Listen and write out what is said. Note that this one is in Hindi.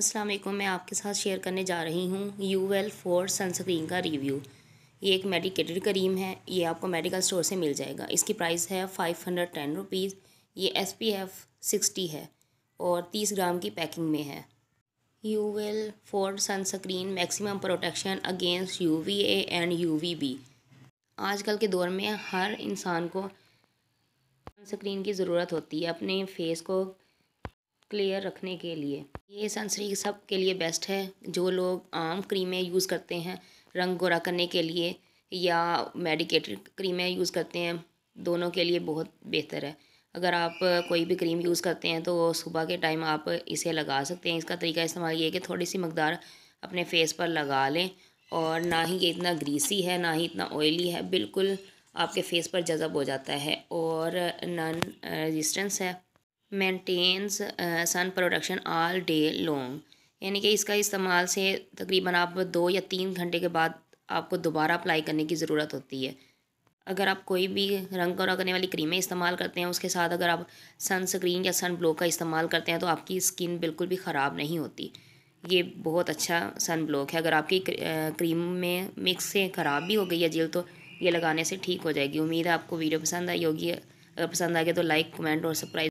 अस्सलाम वालेकुम मैं आपके साथ शेयर करने जा रही हूँ यू एल फोर सनस्क्रीन का रिव्यू ये एक मेडिकेटेड करीम है ये आपको मेडिकल स्टोर से मिल जाएगा इसकी प्राइस है फाइव हंड्रेड टेन रुपीज़ ये एस पी एफ सिक्सटी है और तीस ग्राम की पैकिंग में है U L four sunscreen maximum protection against U V A and U V B आजकल के दौर में हर इंसान को सनस्क्रीन की ज़रूरत होती है अपने फेस को क्लियर रखने के लिए ये सनस्क्रीन सब के लिए बेस्ट है जो लोग आम क्रीमें यूज़ करते हैं रंग गोरा करने के लिए या मेडिकेटेड क्रीमें यूज़ करते हैं दोनों के लिए बहुत बेहतर है अगर आप कोई भी क्रीम यूज़ करते हैं तो सुबह के टाइम आप इसे लगा सकते हैं इसका तरीका इस्तेमाल ये है कि थोड़ी सी मकदार अपने फेस पर लगा लें और ना ही ये इतना ग्रीसी है ना ही इतना ऑयली है बिल्कुल आपके फेस पर जज़ब हो जाता है और नन रेजिस्टेंस है maintains sun production all day long यानी कि इसका इस्तेमाल से तकरीबन आप दो या तीन घंटे के बाद आपको दोबारा अप्लाई करने की ज़रूरत होती है अगर आप कोई भी रंग और करने वाली क्रीमें इस्तेमाल करते हैं उसके साथ अगर आप सनस्क्रीन या सन ब्लॉक का इस्तेमाल करते हैं तो आपकी स्किन बिल्कुल भी ख़राब नहीं होती ये बहुत अच्छा सन ब्लॉक है अगर आपकी क्रीम uh, में मिक्स से ख़राब भी हो गई है जेल तो ये लगाने से ठीक हो जाएगी उम्मीद है आपको वीडियो पसंद आई होगी अगर पसंद आ गया तो लाइक कमेंट और सरप्राइज